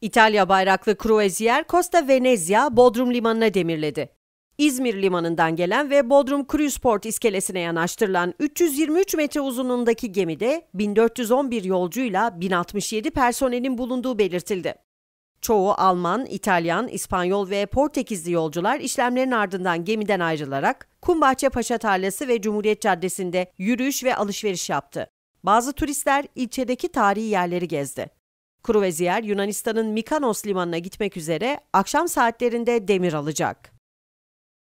İtalya bayraklı kruvaziyer Costa Venezia Bodrum limanına demirledi. İzmir limanından gelen ve Bodrum Cruiseport iskelesine yanaştırılan 323 metre uzunluğundaki gemide 1411 yolcuyla 1067 personelin bulunduğu belirtildi. Çoğu Alman, İtalyan, İspanyol ve Portekizli yolcular işlemlerin ardından gemiden ayrılarak Kumbahçe Paşa Tarlası ve Cumhuriyet Caddesi'nde yürüyüş ve alışveriş yaptı. Bazı turistler ilçedeki tarihi yerleri gezdi. Kruveziyer Yunanistan'ın Mikanos limanına gitmek üzere akşam saatlerinde demir alacak.